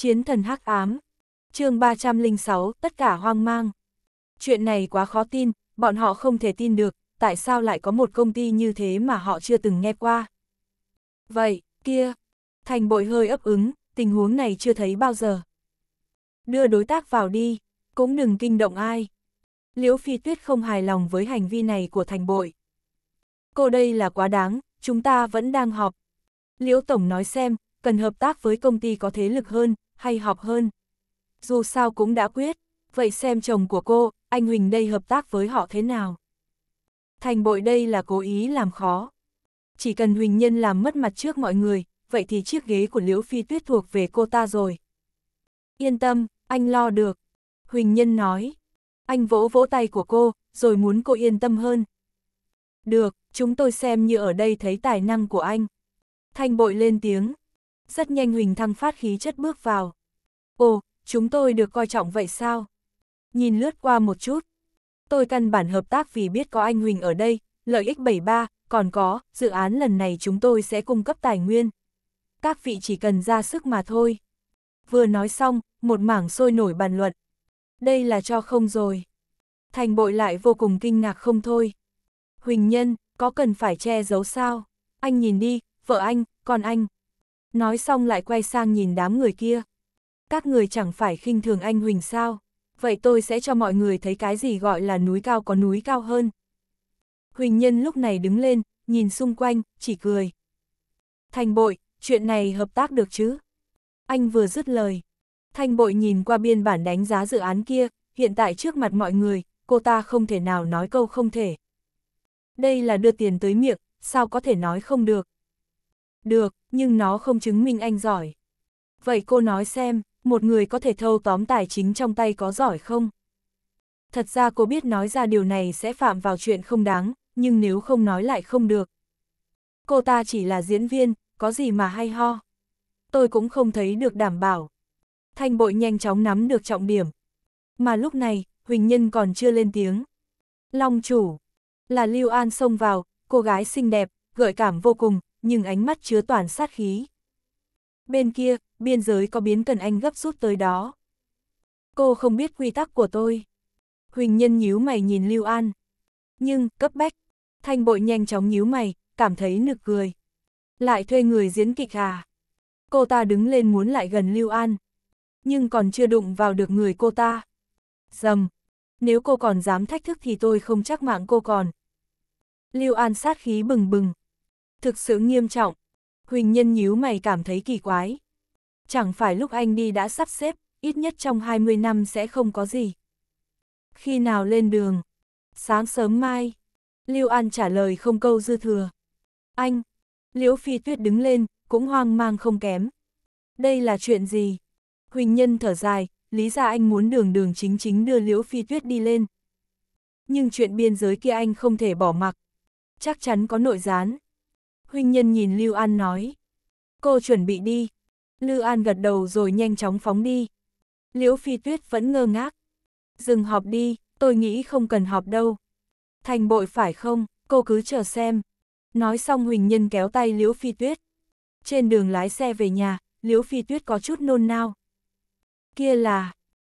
Chiến thần hắc ám. chương 306, tất cả hoang mang. Chuyện này quá khó tin, bọn họ không thể tin được, tại sao lại có một công ty như thế mà họ chưa từng nghe qua. Vậy, kia, thành bội hơi ấp ứng, tình huống này chưa thấy bao giờ. Đưa đối tác vào đi, cũng đừng kinh động ai. Liễu Phi Tuyết không hài lòng với hành vi này của thành bội. Cô đây là quá đáng, chúng ta vẫn đang họp. Liễu Tổng nói xem, cần hợp tác với công ty có thế lực hơn, hay họp hơn. Dù sao cũng đã quyết, vậy xem chồng của cô, anh Huỳnh đây hợp tác với họ thế nào. Thành bội đây là cố ý làm khó. Chỉ cần Huỳnh Nhân làm mất mặt trước mọi người, vậy thì chiếc ghế của Liễu Phi Tuyết thuộc về cô ta rồi. Yên tâm, anh lo được. Huỳnh Nhân nói. Anh vỗ vỗ tay của cô, rồi muốn cô yên tâm hơn. Được, chúng tôi xem như ở đây thấy tài năng của anh. Thanh bội lên tiếng rất nhanh Huỳnh Thăng phát khí chất bước vào. Ồ, chúng tôi được coi trọng vậy sao? Nhìn lướt qua một chút. Tôi căn bản hợp tác vì biết có anh Huỳnh ở đây, lợi ích 73, còn có, dự án lần này chúng tôi sẽ cung cấp tài nguyên. Các vị chỉ cần ra sức mà thôi. Vừa nói xong, một mảng sôi nổi bàn luận. Đây là cho không rồi. Thành bội lại vô cùng kinh ngạc không thôi. Huỳnh Nhân, có cần phải che giấu sao? Anh nhìn đi, vợ anh, con anh, Nói xong lại quay sang nhìn đám người kia. Các người chẳng phải khinh thường anh Huỳnh sao? Vậy tôi sẽ cho mọi người thấy cái gì gọi là núi cao có núi cao hơn. Huỳnh Nhân lúc này đứng lên, nhìn xung quanh, chỉ cười. Thành bội, chuyện này hợp tác được chứ? Anh vừa dứt lời. Thanh bội nhìn qua biên bản đánh giá dự án kia, hiện tại trước mặt mọi người, cô ta không thể nào nói câu không thể. Đây là đưa tiền tới miệng, sao có thể nói không được. Được, nhưng nó không chứng minh anh giỏi. Vậy cô nói xem, một người có thể thâu tóm tài chính trong tay có giỏi không? Thật ra cô biết nói ra điều này sẽ phạm vào chuyện không đáng, nhưng nếu không nói lại không được. Cô ta chỉ là diễn viên, có gì mà hay ho. Tôi cũng không thấy được đảm bảo. Thanh bội nhanh chóng nắm được trọng điểm. Mà lúc này, Huỳnh Nhân còn chưa lên tiếng. Long chủ, là Lưu An xông vào, cô gái xinh đẹp, gợi cảm vô cùng, nhưng ánh mắt chứa toàn sát khí. Bên kia, biên giới có biến cần anh gấp rút tới đó. Cô không biết quy tắc của tôi. Huỳnh Nhân nhíu mày nhìn Lưu An. Nhưng, cấp bách, Thanh Bội nhanh chóng nhíu mày, cảm thấy nực cười. Lại thuê người diễn kịch à? Cô ta đứng lên muốn lại gần Lưu An. Nhưng còn chưa đụng vào được người cô ta. Dầm, nếu cô còn dám thách thức thì tôi không chắc mạng cô còn. Lưu An sát khí bừng bừng, thực sự nghiêm trọng. Huỳnh Nhân nhíu mày cảm thấy kỳ quái. Chẳng phải lúc anh đi đã sắp xếp, ít nhất trong 20 năm sẽ không có gì. Khi nào lên đường? Sáng sớm mai. Lưu An trả lời không câu dư thừa. Anh. Liễu Phi Tuyết đứng lên, cũng hoang mang không kém. Đây là chuyện gì? Huỳnh Nhân thở dài, lý ra anh muốn đường đường chính chính đưa Liễu Phi Tuyết đi lên. Nhưng chuyện biên giới kia anh không thể bỏ mặc. Chắc chắn có nội gián huynh nhân nhìn Lưu An nói. Cô chuẩn bị đi. Lưu An gật đầu rồi nhanh chóng phóng đi. Liễu Phi Tuyết vẫn ngơ ngác. Dừng họp đi, tôi nghĩ không cần họp đâu. Thành bội phải không, cô cứ chờ xem. Nói xong Huỳnh Nhân kéo tay Liễu Phi Tuyết. Trên đường lái xe về nhà, Liễu Phi Tuyết có chút nôn nao. Kia là,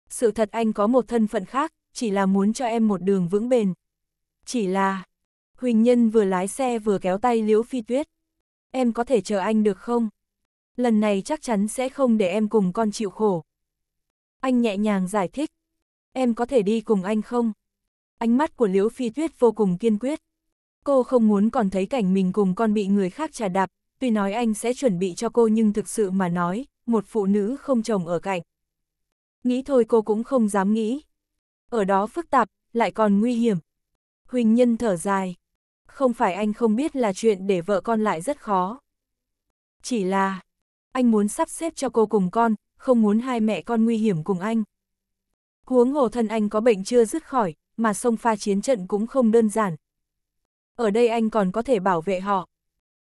sự thật anh có một thân phận khác, chỉ là muốn cho em một đường vững bền. Chỉ là, Huỳnh Nhân vừa lái xe vừa kéo tay Liễu Phi Tuyết. Em có thể chờ anh được không? Lần này chắc chắn sẽ không để em cùng con chịu khổ. Anh nhẹ nhàng giải thích. Em có thể đi cùng anh không? Ánh mắt của Liễu Phi Tuyết vô cùng kiên quyết. Cô không muốn còn thấy cảnh mình cùng con bị người khác trà đạp, tuy nói anh sẽ chuẩn bị cho cô nhưng thực sự mà nói, một phụ nữ không chồng ở cạnh. Nghĩ thôi cô cũng không dám nghĩ. Ở đó phức tạp, lại còn nguy hiểm. Huỳnh Nhân thở dài không phải anh không biết là chuyện để vợ con lại rất khó. Chỉ là, anh muốn sắp xếp cho cô cùng con, không muốn hai mẹ con nguy hiểm cùng anh. Huống hồ thân anh có bệnh chưa dứt khỏi, mà sông pha chiến trận cũng không đơn giản. Ở đây anh còn có thể bảo vệ họ.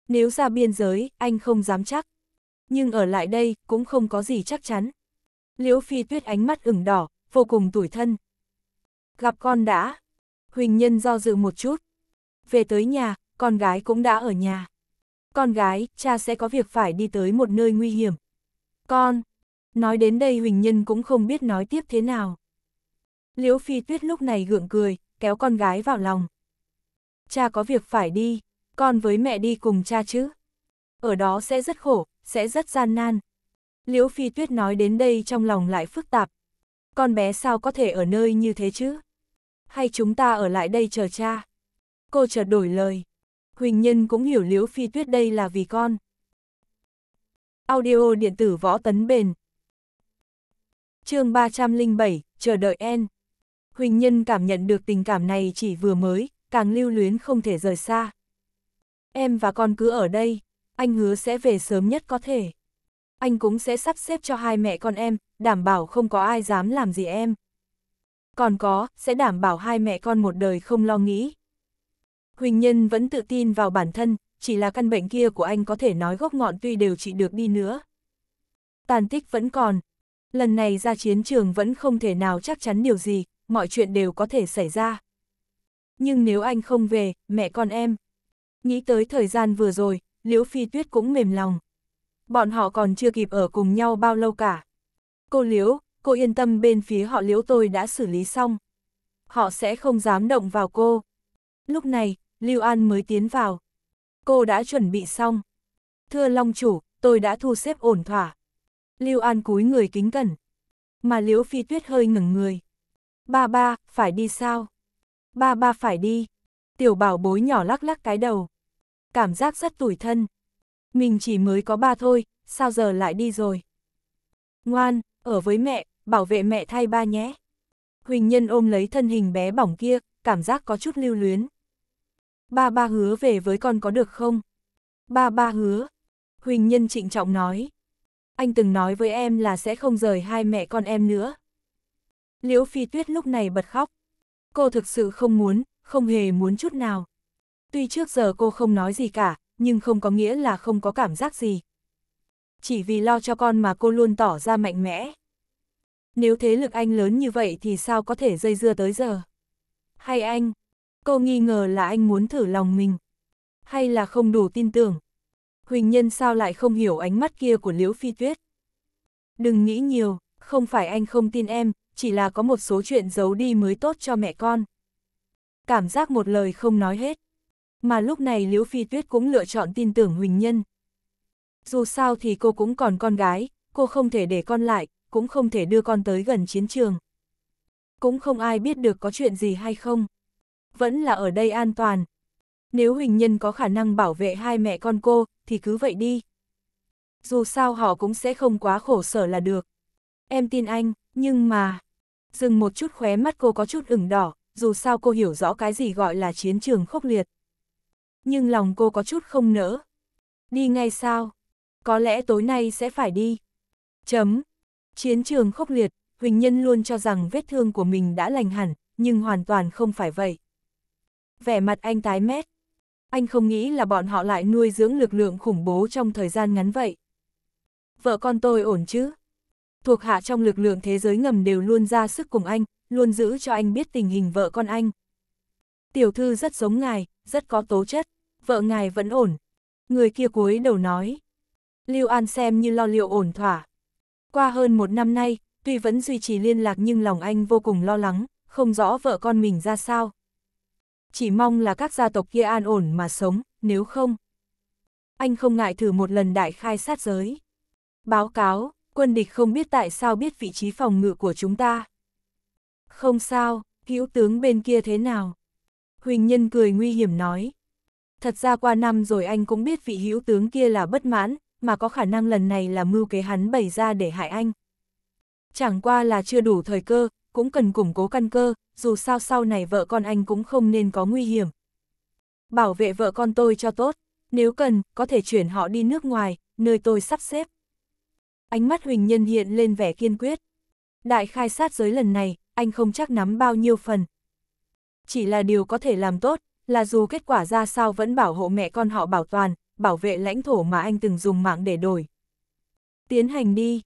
Nếu ra biên giới, anh không dám chắc. Nhưng ở lại đây, cũng không có gì chắc chắn. Liễu Phi Tuyết ánh mắt ửng đỏ, vô cùng tủi thân. Gặp con đã. Huỳnh Nhân do dự một chút về tới nhà, con gái cũng đã ở nhà. Con gái, cha sẽ có việc phải đi tới một nơi nguy hiểm. Con, nói đến đây Huỳnh Nhân cũng không biết nói tiếp thế nào. Liễu Phi Tuyết lúc này gượng cười, kéo con gái vào lòng. Cha có việc phải đi, con với mẹ đi cùng cha chứ. Ở đó sẽ rất khổ, sẽ rất gian nan. Liễu Phi Tuyết nói đến đây trong lòng lại phức tạp. Con bé sao có thể ở nơi như thế chứ? Hay chúng ta ở lại đây chờ cha? cô chợt đổi lời. Huỳnh Nhân cũng hiểu Liễu Phi Tuyết đây là vì con. Audio điện tử võ tấn bền. chương 307, chờ đợi en. Huỳnh Nhân cảm nhận được tình cảm này chỉ vừa mới, càng lưu luyến không thể rời xa. Em và con cứ ở đây, anh hứa sẽ về sớm nhất có thể. Anh cũng sẽ sắp xếp cho hai mẹ con em, đảm bảo không có ai dám làm gì em. Còn có, sẽ đảm bảo hai mẹ con một đời không lo nghĩ. Huỳnh Nhân vẫn tự tin vào bản thân, chỉ là căn bệnh kia của anh có thể nói gốc ngọn tuy đều trị được đi nữa. Tàn tích vẫn còn. Lần này ra chiến trường vẫn không thể nào chắc chắn điều gì, mọi chuyện đều có thể xảy ra. Nhưng nếu anh không về, mẹ con em. Nghĩ tới thời gian vừa rồi, Liễu Phi Tuyết cũng mềm lòng. Bọn họ còn chưa kịp ở cùng nhau bao lâu cả. Cô Liễu, cô yên tâm bên phía họ Liễu tôi đã xử lý xong. Họ sẽ không dám động vào cô. Lúc này, Lưu An mới tiến vào. Cô đã chuẩn bị xong. Thưa Long Chủ, tôi đã thu xếp ổn thỏa. Lưu An cúi người kính cẩn. Mà Liễu Phi Tuyết hơi ngẩng người. Ba ba, phải đi sao? Ba ba phải đi. Tiểu bảo bối nhỏ lắc lắc cái đầu. Cảm giác rất tủi thân. Mình chỉ mới có ba thôi, sao giờ lại đi rồi? Ngoan, ở với mẹ, bảo vệ mẹ thay ba nhé. Huỳnh Nhân ôm lấy thân hình bé bỏng kia, cảm giác có chút lưu luyến ba ba hứa về với con có được không? Ba ba hứa. Huỳnh Nhân trịnh trọng nói. Anh từng nói với em là sẽ không rời hai mẹ con em nữa. Liễu Phi Tuyết lúc này bật khóc. Cô thực sự không muốn, không hề muốn chút nào. Tuy trước giờ cô không nói gì cả, nhưng không có nghĩa là không có cảm giác gì. Chỉ vì lo cho con mà cô luôn tỏ ra mạnh mẽ. Nếu thế lực anh lớn như vậy thì sao có thể dây dưa tới giờ? Hay anh, Cô nghi ngờ là anh muốn thử lòng mình. Hay là không đủ tin tưởng. Huỳnh Nhân sao lại không hiểu ánh mắt kia của Liễu Phi Tuyết. Đừng nghĩ nhiều, không phải anh không tin em, chỉ là có một số chuyện giấu đi mới tốt cho mẹ con. Cảm giác một lời không nói hết. Mà lúc này Liễu Phi Tuyết cũng lựa chọn tin tưởng Huỳnh Nhân. Dù sao thì cô cũng còn con gái, cô không thể để con lại, cũng không thể đưa con tới gần chiến trường. Cũng không ai biết được có chuyện gì hay không vẫn là ở đây an toàn. Nếu huỳnh nhân có khả năng bảo vệ hai mẹ con cô, thì cứ vậy đi. Dù sao họ cũng sẽ không quá khổ sở là được. Em tin anh, nhưng mà... Dừng một chút khóe mắt cô có chút ửng đỏ, dù sao cô hiểu rõ cái gì gọi là chiến trường khốc liệt. Nhưng lòng cô có chút không nỡ. Đi ngay sao? Có lẽ tối nay sẽ phải đi. Chấm. Chiến trường khốc liệt, Huỳnh Nhân luôn cho rằng vết thương của mình đã lành hẳn, nhưng hoàn toàn không phải vậy vẻ mặt anh tái mét. Anh không nghĩ là bọn họ lại nuôi dưỡng lực lượng khủng bố trong thời gian ngắn vậy. Vợ con tôi ổn chứ? Thuộc hạ trong lực lượng thế giới ngầm đều luôn ra sức cùng anh, luôn giữ cho anh biết tình hình vợ con anh. Tiểu thư rất giống ngài, rất có tố chất, vợ ngài vẫn ổn. Người kia cúi đầu nói. Lưu An xem như lo liệu ổn thỏa. Qua hơn một năm nay, tuy vẫn duy trì liên lạc nhưng lòng anh vô cùng lo lắng, không rõ vợ con mình ra sao chỉ mong là các gia tộc kia an ổn mà sống, nếu không. Anh không ngại thử một lần đại khai sát giới. Báo cáo, quân địch không biết tại sao biết vị trí phòng ngự của chúng ta. Không sao, hữu tướng bên kia thế nào? Huỳnh Nhân cười nguy hiểm nói. Thật ra qua năm rồi anh cũng biết vị hữu tướng kia là bất mãn, mà có khả năng lần này là mưu kế hắn bày ra để hại anh. Chẳng qua là chưa đủ thời cơ, cũng cần củng cố căn cơ, dù sao sau này vợ con anh cũng không nên có nguy hiểm. Bảo vệ vợ con tôi cho tốt, nếu cần, có thể chuyển họ đi nước ngoài, nơi tôi sắp xếp. Ánh mắt Huỳnh Nhân hiện lên vẻ kiên quyết. Đại khai sát giới lần này, anh không chắc nắm bao nhiêu phần. Chỉ là điều có thể làm tốt, là dù kết quả ra sao vẫn bảo hộ mẹ con họ bảo toàn, bảo vệ lãnh thổ mà anh từng dùng mạng để đổi. Tiến hành đi.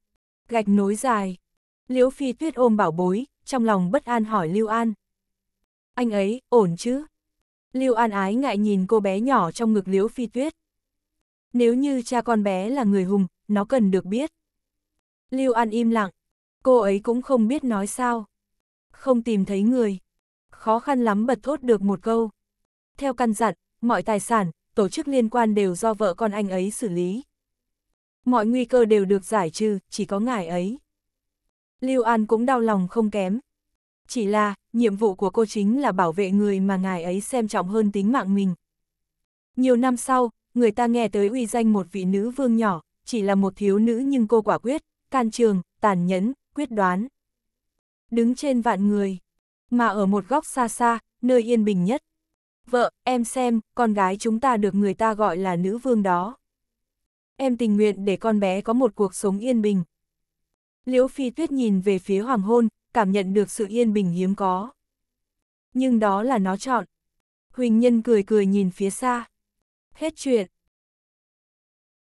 Gạch nối dài. Liễu Phi Tuyết ôm bảo bối, trong lòng bất an hỏi Lưu An. Anh ấy, ổn chứ? Lưu An ái ngại nhìn cô bé nhỏ trong ngực Liễu Phi Tuyết. Nếu như cha con bé là người hùng, nó cần được biết. Lưu An im lặng, cô ấy cũng không biết nói sao. Không tìm thấy người. Khó khăn lắm bật thốt được một câu. Theo căn dặn, mọi tài sản, tổ chức liên quan đều do vợ con anh ấy xử lý. Mọi nguy cơ đều được giải trừ, chỉ có ngài ấy. Lưu An cũng đau lòng không kém. Chỉ là, nhiệm vụ của cô chính là bảo vệ người mà ngài ấy xem trọng hơn tính mạng mình. Nhiều năm sau, người ta nghe tới uy danh một vị nữ vương nhỏ, chỉ là một thiếu nữ nhưng cô quả quyết, can trường, tàn nhẫn, quyết đoán. Đứng trên vạn người, mà ở một góc xa xa, nơi yên bình nhất. Vợ, em xem, con gái chúng ta được người ta gọi là nữ vương đó. Em tình nguyện để con bé có một cuộc sống yên bình, Liễu Phi Tuyết nhìn về phía hoàng hôn, cảm nhận được sự yên bình hiếm có. Nhưng đó là nó chọn. Huỳnh Nhân cười cười nhìn phía xa. Hết chuyện.